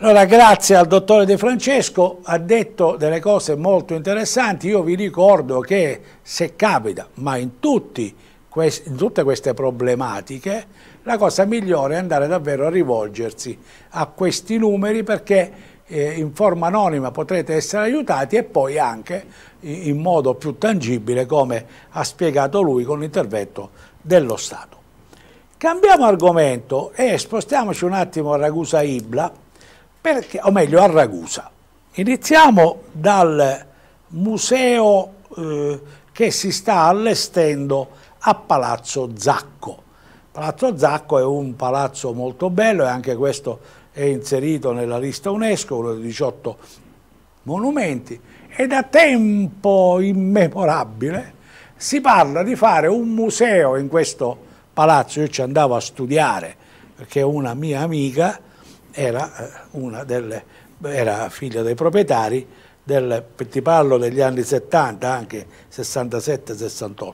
Allora grazie al dottore De Francesco, ha detto delle cose molto interessanti, io vi ricordo che se capita, ma in, tutti, in tutte queste problematiche, la cosa migliore è andare davvero a rivolgersi a questi numeri perché eh, in forma anonima potrete essere aiutati e poi anche in modo più tangibile come ha spiegato lui con l'intervento dello Stato. Cambiamo argomento e spostiamoci un attimo a Ragusa Ibla perché, o meglio a Ragusa. Iniziamo dal museo eh, che si sta allestendo a Palazzo Zacco. Palazzo Zacco è un palazzo molto bello e anche questo è inserito nella lista UNESCO, uno dei 18 monumenti, e da tempo immemorabile si parla di fare un museo in questo palazzo, io ci andavo a studiare perché una mia amica era, eh, delle, era figlia dei proprietari, del, ti degli anni 70, anche 67-68.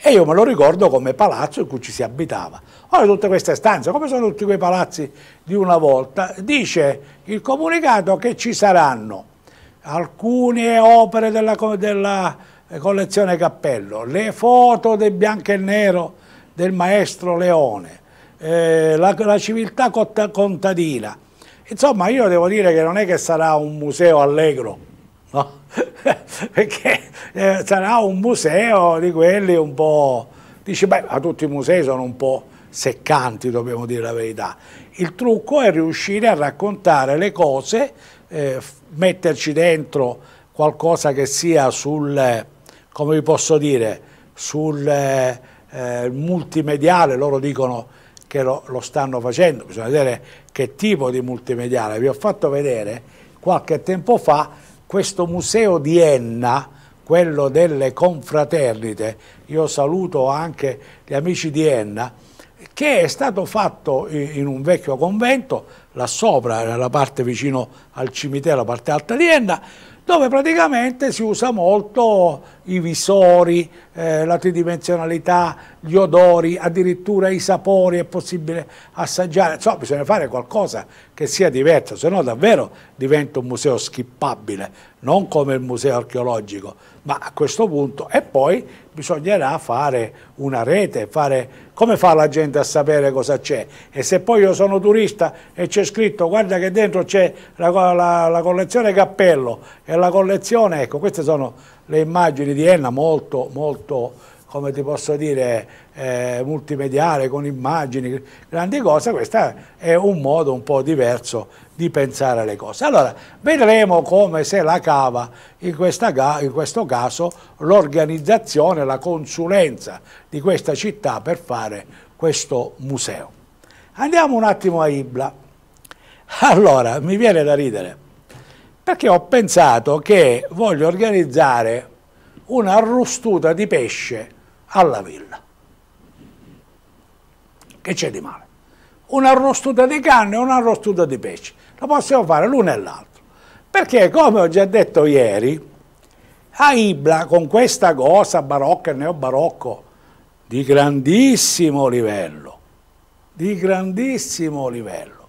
E io me lo ricordo come palazzo in cui ci si abitava. Ora tutte queste stanze, come sono tutti quei palazzi di una volta, dice il comunicato che ci saranno alcune opere della, della eh, collezione Cappello, le foto del bianco e nero del maestro Leone, eh, la, la, civiltà contadina. Insomma, io devo dire che non è che sarà un museo allegro, no? perché eh, sarà un museo di quelli un po'... Dici, beh, ma tutti i musei sono un po' seccanti, dobbiamo dire la verità. Il trucco è riuscire a raccontare le cose, eh, metterci dentro qualcosa che sia sul, come vi posso dire, sul eh, eh multimediale, loro dicono che lo, lo stanno facendo, bisogna vedere che tipo di multimediale. Vi ho fatto vedere qualche tempo fa questo museo di Enna, quello delle confraternite, io saluto anche gli amici di Enna, che è stato fatto in un vecchio convento, là sopra, nella parte vicino al cimitero, la parte alta di Enna, dove praticamente si usa molto i visori, eh, la tridimensionalità, gli odori, addirittura i sapori è possibile assaggiare. Insomma, bisogna fare qualcosa che sia diverso, se no davvero diventa un museo schippabile, non come il museo archeologico, ma a questo punto. E poi bisognerà fare una rete, fare... come fa la gente a sapere cosa c'è? E se poi io sono turista e c'è scritto guarda che dentro c'è la, la, la, collezione cappello e la collezione, ecco queste sono le immagini di Enna molto, molto, come ti posso dire, eh, multimediale, con immagini, grandi cose, questo è un modo un po' diverso di pensare alle cose. Allora, vedremo come se la cava in, questa, in questo caso l'organizzazione, la consulenza di questa città per fare questo museo. Andiamo un attimo a Ibla. Allora, mi viene da ridere, perché ho pensato che voglio organizzare una rustuta di pesce alla villa. Che c'è di male? Una rostuta di carne e una rostuta di pesce. La possiamo fare l'una e l'altra. Perché, come ho già detto ieri, a Ibla, con questa cosa barocca e neobarocco, di grandissimo livello, di grandissimo livello.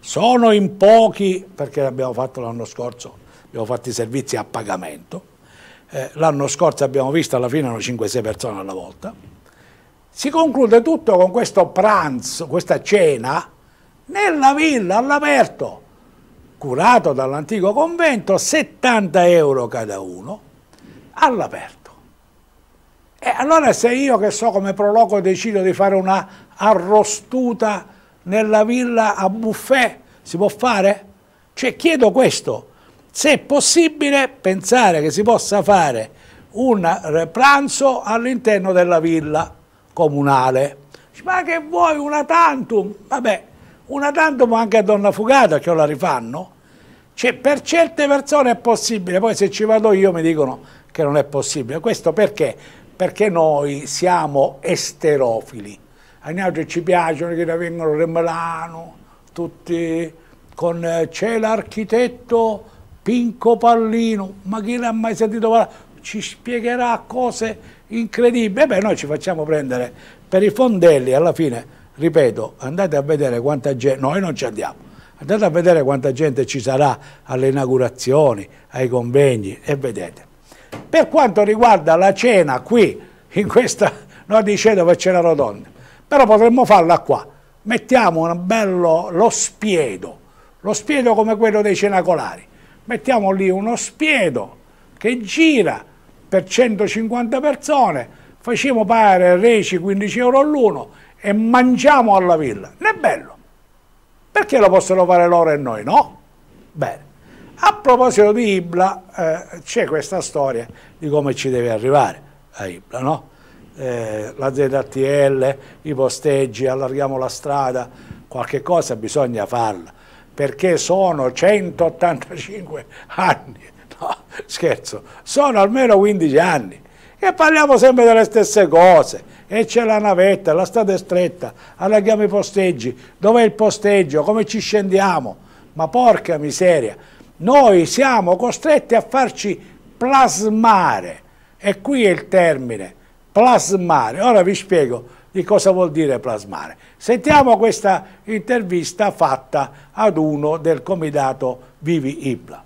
Sono in pochi, perché abbiamo fatto l'anno scorso, abbiamo fatto i servizi a pagamento, eh, l'anno scorso abbiamo visto alla fine erano 5-6 persone alla volta, si conclude tutto con questo pranzo, questa cena, nella villa all'aperto, curato dall'antico convento, 70 euro cada uno, all'aperto. E allora se io che so come proloco decido di fare una arrostuta nella villa a buffet, si può fare? Cioè chiedo questo, se è possibile pensare che si possa fare un pranzo all'interno della villa comunale. ma che vuoi una tantum? Vabbè, una tantum anche a donna fugata che la rifanno. Cioè, per certe persone è possibile, poi se ci vado io mi dicono che non è possibile. Questo perché? Perché noi siamo esterofili. A noi ci piacciono che vengono da Milano, tutti con eh, c'è l'architetto Pinco Pallino, ma chi l'ha mai sentito parlare? ci spiegherà cose incredibili. beh, noi ci facciamo prendere per i fondelli alla fine. Ripeto, andate a vedere quanta gente, noi non ci andiamo, andate a vedere quanta gente ci sarà alle inaugurazioni, ai convegni e vedete. Per quanto riguarda la cena qui, in questa, noi di Cedova cena rotonda, però potremmo farla qua, mettiamo un bello, lo spiedo, lo spiedo come quello dei cenacolari, mettiamo lì uno spiedo che gira, per 150 persone, facciamo pagare reci 15 euro all'uno e mangiamo alla villa. Non è bello. Perché lo possono fare loro e noi no? Bene. A proposito di Ibla, eh, c'è questa storia di come ci deve arrivare a Ibla, no? Eh, la ZTL, i posteggi, allarghiamo la strada, qualche cosa bisogna farla, perché sono 185 anni No, scherzo, sono almeno 15 anni e parliamo sempre delle stesse cose. E c'è la navetta, la strada è stretta, allarghiamo i posteggi, dov'è il posteggio, come ci scendiamo? Ma porca miseria, noi siamo costretti a farci plasmare, e qui è il termine, plasmare. Ora vi spiego di cosa vuol dire plasmare. Sentiamo questa intervista fatta ad uno del comitato Vivi Ibla.